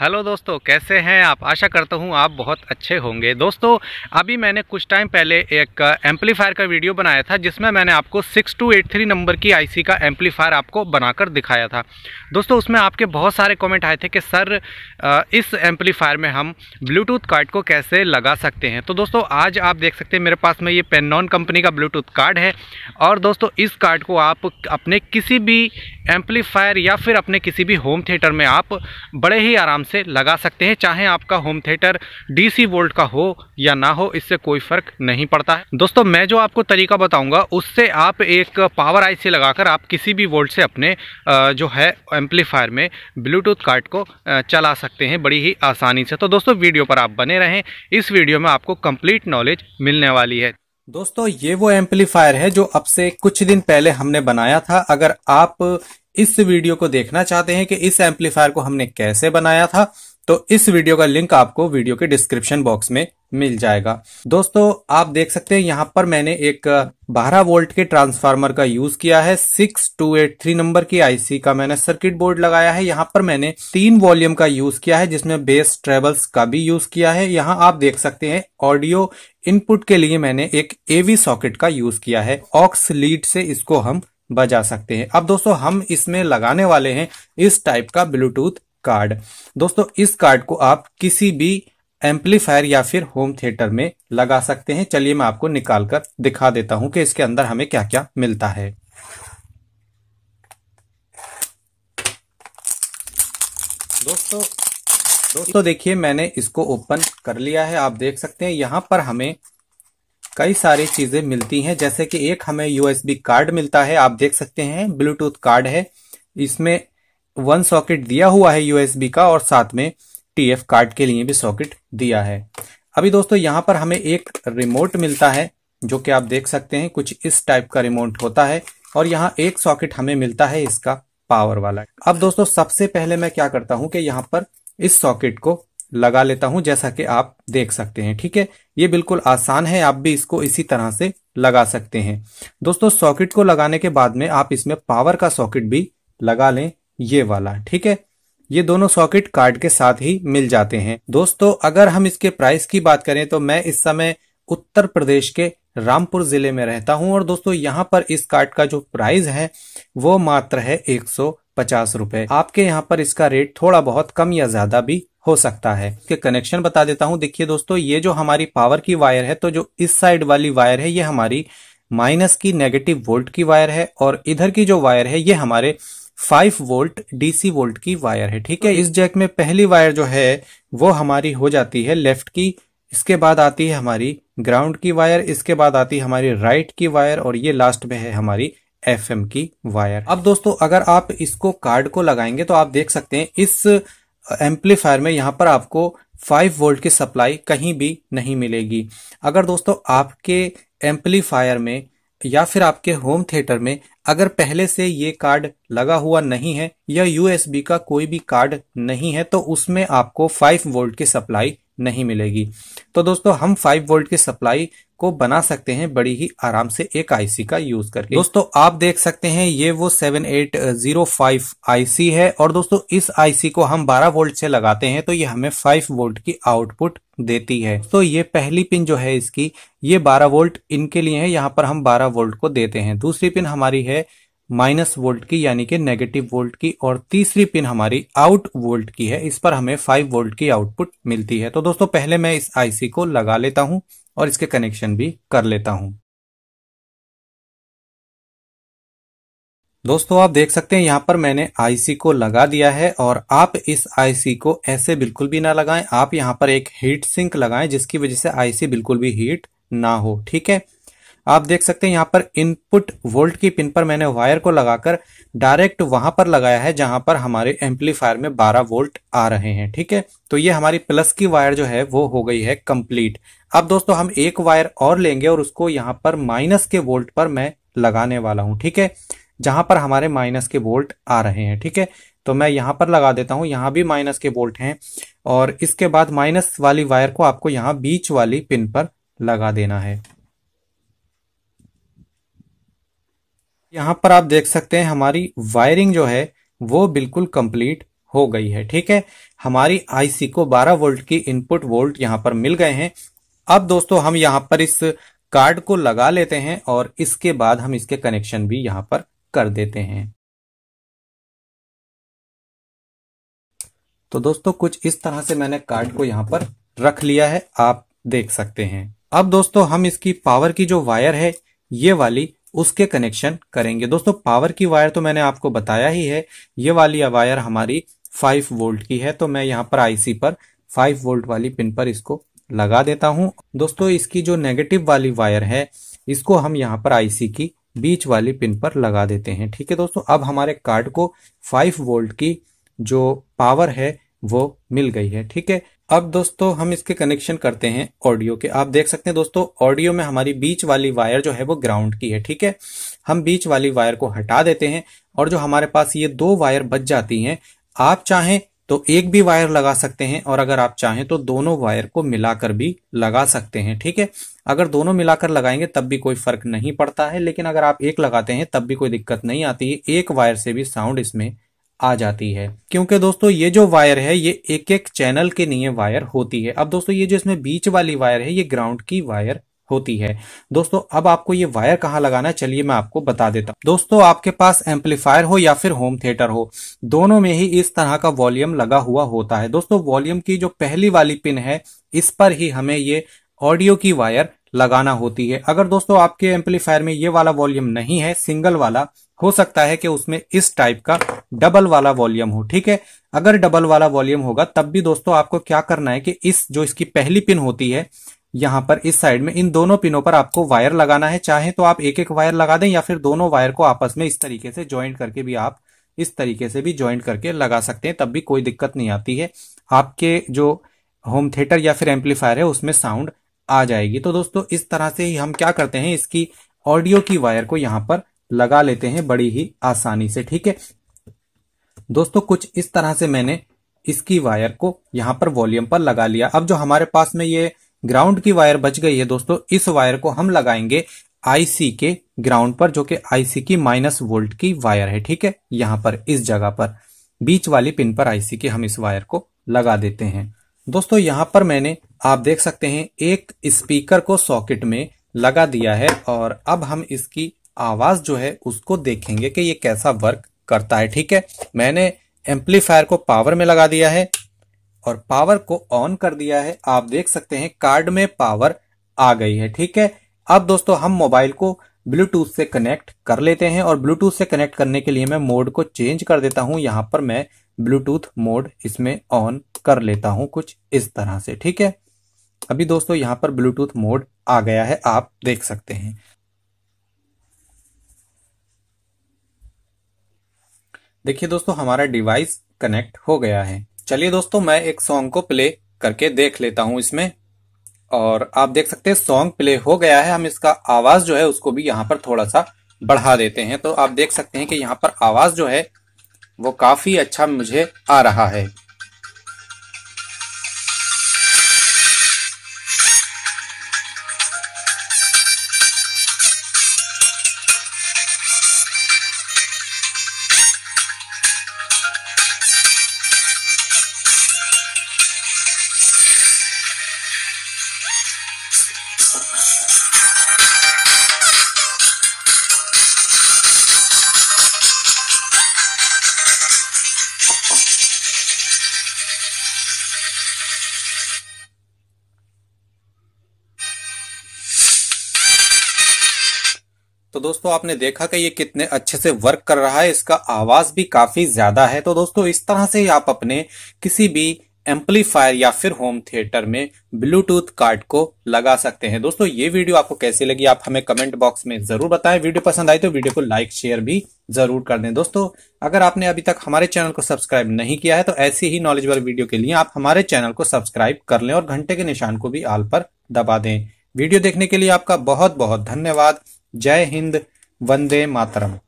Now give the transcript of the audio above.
hello दोस्तों कैसे हैं आप आशा करता हूं आप बहुत अच्छे होंगे दोस्तों अभी मैंने कुछ टाइम पहले एक एम्पलीफायर का वीडियो बनाया था जिसमें मैंने आपको 6283 नंबर की आईसी का एम्पलीफायर आपको बनाकर दिखाया था दोस्तों उसमें आपके बहुत सारे कमेंट आए थे कि सर इस एम्पलीफायर में हम ब्लूटूथ कार्ड को कैसे लगा सकते हैं तो दोस्तों आज आप देख सकते हैं मेरे पास में ये पेनॉन कंपनी का ब्लूटूथ कार्ड है और दोस्तों इस कार्ड को आप अपने किसी भी एम्पलीफायर या फिर अपने किसी भी होम थिएटर में आप बड़े ही आराम से लगा सकते हैं चाहे आपका होम थिएटर डीसी वोल्ट का हो या ना हो इससे कोई फ़र्क नहीं पड़ता है दोस्तों मैं जो आपको तरीका बताऊंगा उससे आप एक पावर आई सी लगाकर आप किसी भी वोल्ट से अपने जो है एम्पलीफायर में ब्लूटूथ कार्ड को चला सकते हैं बड़ी ही आसानी से तो दोस्तों वीडियो पर आप बने रहें इस वीडियो में आपको कंप्लीट नॉलेज मिलने वाली है दोस्तों ये वो एम्पलीफायर है जो अब से कुछ दिन पहले हमने बनाया था अगर आप इस वीडियो को देखना चाहते हैं कि इस एम्पलीफायर को हमने कैसे बनाया था तो इस वीडियो का लिंक आपको वीडियो के डिस्क्रिप्शन बॉक्स में मिल जाएगा दोस्तों आप देख सकते हैं यहाँ पर मैंने एक 12 वोल्ट के ट्रांसफार्मर का यूज किया है 6283 नंबर की आईसी का मैंने सर्किट बोर्ड लगाया है यहाँ पर मैंने तीन वॉल्यूम का यूज किया है जिसमें बेस ट्रेवल्स का भी यूज किया है यहाँ आप देख सकते हैं ऑडियो इनपुट के लिए मैंने एक एवी सॉकेट का यूज किया है ऑक्स लीड से इसको हम बजा सकते हैं अब दोस्तों हम इसमें लगाने वाले हैं इस टाइप का ब्लूटूथ कार्ड दोस्तों इस कार्ड को आप किसी भी एम्पलीफायर या फिर होम थिएटर में लगा सकते हैं चलिए मैं आपको निकाल कर दिखा देता हूं कि इसके अंदर हमें क्या क्या मिलता है दोस्तों दोस्तों देखिए मैंने इसको ओपन कर लिया है आप देख सकते हैं यहाँ पर हमें कई सारी चीजें मिलती हैं जैसे कि एक हमें यूएसबी कार्ड मिलता है आप देख सकते हैं ब्लूटूथ कार्ड है इसमें वन सॉकेट दिया हुआ है यूएसबी का और साथ में टीएफ कार्ड के लिए भी सॉकेट दिया है अभी दोस्तों यहां पर हमें एक रिमोट मिलता है जो कि आप देख सकते हैं कुछ इस टाइप का रिमोट होता है और यहाँ एक सॉकेट हमें मिलता है इसका पावर वाला अब दोस्तों सबसे पहले मैं क्या करता हूं कि यहाँ पर इस सॉकेट को लगा लेता हूं जैसा कि आप देख सकते हैं ठीक है ये बिल्कुल आसान है आप भी इसको इसी तरह से लगा सकते हैं दोस्तों सॉकेट को लगाने के बाद में आप इसमें पावर का सॉकेट भी लगा लें ये वाला ठीक है ये दोनों सॉकेट कार्ड के साथ ही मिल जाते हैं दोस्तों अगर हम इसके प्राइस की बात करें तो मैं इस समय उत्तर प्रदेश के रामपुर जिले में रहता हूं और दोस्तों यहां पर इस कार्ड का जो प्राइस है वो मात्र है एक सौ पचास रुपए आपके यहाँ पर इसका रेट थोड़ा बहुत कम या ज्यादा भी हो सकता है इसके कनेक्शन बता देता हूं देखिए दोस्तों ये जो हमारी पावर की वायर है तो जो इस साइड वाली वायर है ये हमारी माइनस की नेगेटिव वोल्ट की वायर है और इधर की जो वायर है ये हमारे 5 वोल्ट डीसी वोल्ट की वायर है ठीक है इस जैक में पहली वायर जो है वो हमारी हो जाती है लेफ्ट की इसके बाद आती है हमारी ग्राउंड की वायर इसके बाद आती है हमारी राइट की वायर और ये लास्ट में है हमारी एफ की वायर अब दोस्तों अगर आप इसको कार्ड को लगाएंगे तो आप देख सकते हैं इस एम्पलीफायर में यहाँ पर आपको 5 वोल्ट की सप्लाई कहीं भी नहीं मिलेगी अगर दोस्तों आपके एम्पलीफायर में या फिर आपके होम थिएटर में अगर पहले से ये कार्ड लगा हुआ नहीं है या यूएसबी का कोई भी कार्ड नहीं है तो उसमें आपको 5 वोल्ट की सप्लाई नहीं मिलेगी तो दोस्तों हम 5 वोल्ट की सप्लाई को बना सकते हैं बड़ी ही आराम से एक आईसी का यूज करके दोस्तों आप देख सकते हैं ये वो 7805 आईसी uh, है और दोस्तों इस आईसी को हम 12 वोल्ट से लगाते हैं तो ये हमें 5 वोल्ट की आउटपुट देती है तो ये पहली पिन जो है इसकी ये 12 वोल्ट इनके लिए है यहाँ पर हम 12 वोल्ट को देते हैं दूसरी पिन हमारी है माइनस वोल्ट की यानी कि नेगेटिव वोल्ट की और तीसरी पिन हमारी आउट वोल्ट की है इस पर हमें 5 वोल्ट की आउटपुट मिलती है तो दोस्तों पहले मैं इस आईसी को लगा लेता हूं और इसके कनेक्शन भी कर लेता हूं दोस्तों आप देख सकते हैं यहां पर मैंने आईसी को लगा दिया है और आप इस आईसी को ऐसे बिल्कुल भी ना लगाएं आप यहां पर एक हीट सिंक लगाएं जिसकी वजह से आईसी बिल्कुल भी हीट ना हो ठीक है आप देख सकते हैं यहाँ पर इनपुट वोल्ट की पिन पर मैंने वायर को लगाकर डायरेक्ट वहां पर लगाया है जहां पर हमारे एम्पलीफायर में 12 वोल्ट आ रहे हैं ठीक है तो ये हमारी प्लस की वायर जो है वो हो गई है कंप्लीट अब दोस्तों हम एक वायर और लेंगे और उसको यहाँ पर माइनस के वोल्ट पर मैं लगाने वाला हूं ठीक है जहां पर हमारे माइनस के वोल्ट आ रहे हैं ठीक है तो मैं यहां पर लगा देता हूं यहां भी माइनस के वोल्ट हैं और इसके बाद माइनस वाली वायर को आपको यहां बीच वाली पिन पर लगा देना है यहाँ पर आप देख सकते हैं हमारी वायरिंग जो है वो बिल्कुल कंप्लीट हो गई है ठीक है हमारी आईसी को 12 वोल्ट की इनपुट वोल्ट यहाँ पर मिल गए हैं अब दोस्तों हम यहाँ पर इस कार्ड को लगा लेते हैं और इसके बाद हम इसके कनेक्शन भी यहाँ पर कर देते हैं तो दोस्तों कुछ इस तरह से मैंने कार्ड को यहाँ पर रख लिया है आप देख सकते हैं अब दोस्तों हम इसकी पावर की जो वायर है ये वाली उसके कनेक्शन करेंगे दोस्तों पावर की वायर तो मैंने आपको बताया ही है ये वाली वायर हमारी 5 वोल्ट की है तो मैं यहाँ पर आईसी पर 5 वोल्ट वाली पिन पर इसको लगा देता हूँ दोस्तों इसकी जो नेगेटिव वाली वायर है इसको हम यहाँ पर आईसी की बीच वाली पिन पर लगा देते हैं ठीक है दोस्तों अब हमारे कार्ड को फाइव वोल्ट की जो पावर है वो मिल गई है ठीक है अब दोस्तों हम इसके कनेक्शन करते हैं ऑडियो के आप देख सकते हैं दोस्तों ऑडियो में हमारी बीच वाली वायर जो है वो ग्राउंड की है ठीक है हम बीच वाली वायर को हटा देते हैं और जो हमारे पास ये दो वायर बच जाती हैं आप चाहें तो एक भी वायर लगा सकते हैं और अगर आप चाहें तो दोनों वायर को मिलाकर भी लगा सकते हैं ठीक है अगर दोनों मिलाकर लगाएंगे तब भी कोई फर्क नहीं पड़ता है लेकिन अगर आप एक लगाते हैं तब भी कोई दिक्कत नहीं आती है एक वायर से भी साउंड इसमें आ जाती है क्योंकि दोस्तों ये जो वायर है ये एक एक चैनल के लिए वायर होती है अब दोस्तों ये जो इसमें बीच वाली वायर है ये ग्राउंड की वायर होती है दोस्तों अब आपको ये वायर कहाँ लगाना है चलिए मैं आपको बता देता हूँ दोस्तों आपके पास एम्पलीफायर हो या फिर होम थिएटर हो दोनों में ही इस तरह का वॉल्यूम लगा हुआ होता है दोस्तों वॉल्यूम की जो पहली वाली पिन है इस पर ही हमें ये ऑडियो की वायर लगाना होती है अगर दोस्तों आपके एम्पलीफायर में ये वाला वॉल्यूम नहीं है सिंगल वाला हो सकता है कि उसमें इस टाइप का डबल वाला वॉल्यूम हो ठीक है अगर डबल वाला वॉल्यूम होगा तब भी दोस्तों आपको क्या करना है कि इस जो इसकी पहली पिन होती है यहां पर इस साइड में इन दोनों पिनों पर आपको वायर लगाना है चाहे तो आप एक एक वायर लगा दें या फिर दोनों वायर को आपस में इस तरीके से ज्वाइंट करके भी आप इस तरीके से भी ज्वाइंट करके लगा सकते हैं तब भी कोई दिक्कत नहीं आती है आपके जो होम थिएटर या फिर एम्पलीफायर है उसमें साउंड आ जाएगी तो दोस्तों इस तरह से ही हम क्या करते हैं इसकी ऑडियो की वायर को यहां पर लगा लेते हैं बड़ी ही आसानी से ठीक है दोस्तों कुछ इस तरह से मैंने इसकी वायर को यहां पर वॉल्यूम पर लगा लिया अब जो हमारे पास में ये ग्राउंड की वायर बच गई है दोस्तों इस वायर को हम लगाएंगे आईसी के ग्राउंड पर जो कि आईसी की माइनस वोल्ट की वायर है ठीक है यहां पर इस जगह पर बीच वाली पिन पर आईसी के हम इस वायर को लगा देते हैं दोस्तों यहां पर मैंने आप देख सकते हैं एक स्पीकर को सॉकेट में लगा दिया है और अब हम इसकी आवाज़ जो है उसको देखेंगे कि ये कैसा वर्क करता है ठीक है मैंने एम्पलीफायर को पावर में लगा दिया है और पावर को ऑन कर दिया है आप देख सकते हैं कार्ड में पावर आ गई है ठीक है अब दोस्तों हम मोबाइल को ब्लूटूथ से कनेक्ट कर लेते हैं और ब्लूटूथ से कनेक्ट करने के लिए मैं मोड को चेंज कर देता हूं यहां पर मैं ब्लूटूथ मोड इसमें ऑन कर लेता हूं कुछ इस तरह से ठीक है अभी दोस्तों यहां पर ब्लूटूथ मोड आ गया है आप देख सकते हैं देखिए दोस्तों हमारा डिवाइस कनेक्ट हो गया है चलिए दोस्तों मैं एक सॉन्ग को प्ले करके देख लेता हूं इसमें और आप देख सकते हैं सॉन्ग प्ले हो गया है हम इसका आवाज जो है उसको भी यहाँ पर थोड़ा सा बढ़ा देते हैं तो आप देख सकते हैं कि यहाँ पर आवाज जो है वो काफी अच्छा मुझे आ रहा है तो दोस्तों आपने देखा कि ये कितने अच्छे से वर्क कर रहा है इसका आवाज भी काफी ज्यादा है तो दोस्तों इस तरह से आप अपने किसी भी एम्पलीफायर या फिर होम थिएटर में ब्लूटूथ कार्ड को लगा सकते हैं दोस्तों ये वीडियो आपको कैसी लगी आप हमें कमेंट बॉक्स में जरूर बताएं वीडियो पसंद आई तो वीडियो को लाइक शेयर भी जरूर कर दें दोस्तों अगर आपने अभी तक हमारे चैनल को सब्सक्राइब नहीं किया है तो ऐसी ही नॉलेजेबल वीडियो के लिए आप हमारे चैनल को सब्सक्राइब कर लें और घंटे के निशान को भी आल पर दबा दें वीडियो देखने के लिए आपका बहुत बहुत धन्यवाद जय हिंद वंदे मातरम